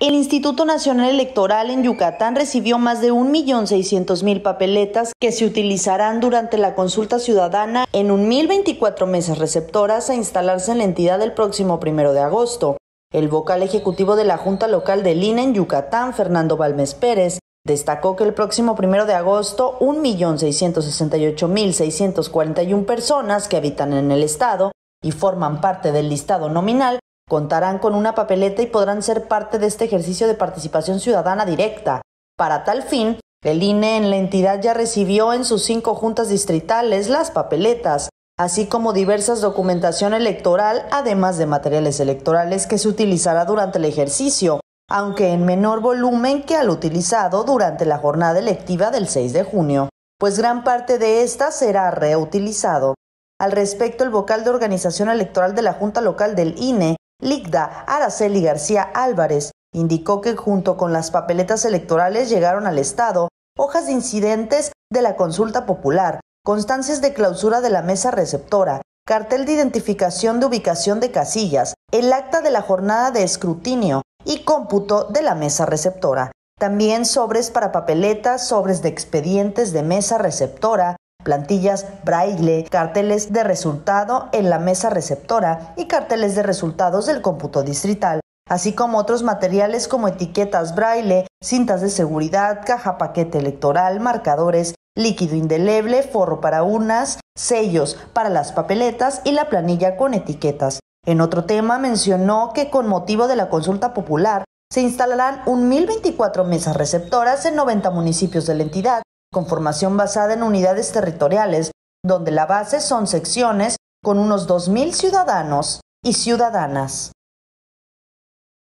El Instituto Nacional Electoral en Yucatán recibió más de 1.600.000 papeletas que se utilizarán durante la consulta ciudadana en un 1.024 meses receptoras a instalarse en la entidad el próximo primero de agosto. El vocal ejecutivo de la Junta Local de INE en Yucatán, Fernando Balmes Pérez, Destacó que el próximo primero de agosto, 1.668.641 personas que habitan en el estado y forman parte del listado nominal Contarán con una papeleta y podrán ser parte de este ejercicio de participación ciudadana directa. Para tal fin, el INE en la entidad ya recibió en sus cinco juntas distritales las papeletas, así como diversas documentación electoral, además de materiales electorales que se utilizará durante el ejercicio, aunque en menor volumen que al utilizado durante la jornada electiva del 6 de junio, pues gran parte de esta será reutilizado. Al respecto, el vocal de organización electoral de la Junta Local del INE, Ligda Araceli García Álvarez indicó que junto con las papeletas electorales llegaron al Estado hojas de incidentes de la consulta popular, constancias de clausura de la mesa receptora, cartel de identificación de ubicación de casillas, el acta de la jornada de escrutinio y cómputo de la mesa receptora. También sobres para papeletas, sobres de expedientes de mesa receptora, plantillas, braille, carteles de resultado en la mesa receptora y carteles de resultados del cómputo distrital, así como otros materiales como etiquetas braille, cintas de seguridad, caja paquete electoral, marcadores, líquido indeleble, forro para unas, sellos para las papeletas y la planilla con etiquetas. En otro tema mencionó que con motivo de la consulta popular se instalarán 1.024 mesas receptoras en 90 municipios de la entidad con formación basada en unidades territoriales, donde la base son secciones con unos 2.000 ciudadanos y ciudadanas.